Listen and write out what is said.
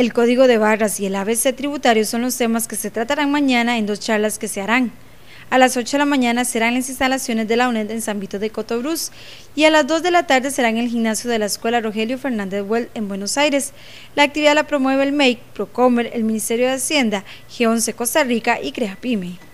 el código de barras y el ABC tributario son los temas que se tratarán mañana en dos charlas que se harán. A las 8 de la mañana serán las instalaciones de la UNED en San Vito de Cotobruz y a las 2 de la tarde serán en el gimnasio de la Escuela Rogelio Fernández Well en Buenos Aires. La actividad la promueve el MEIC, Procomer, el Ministerio de Hacienda, G11 Costa Rica y CREAPYME.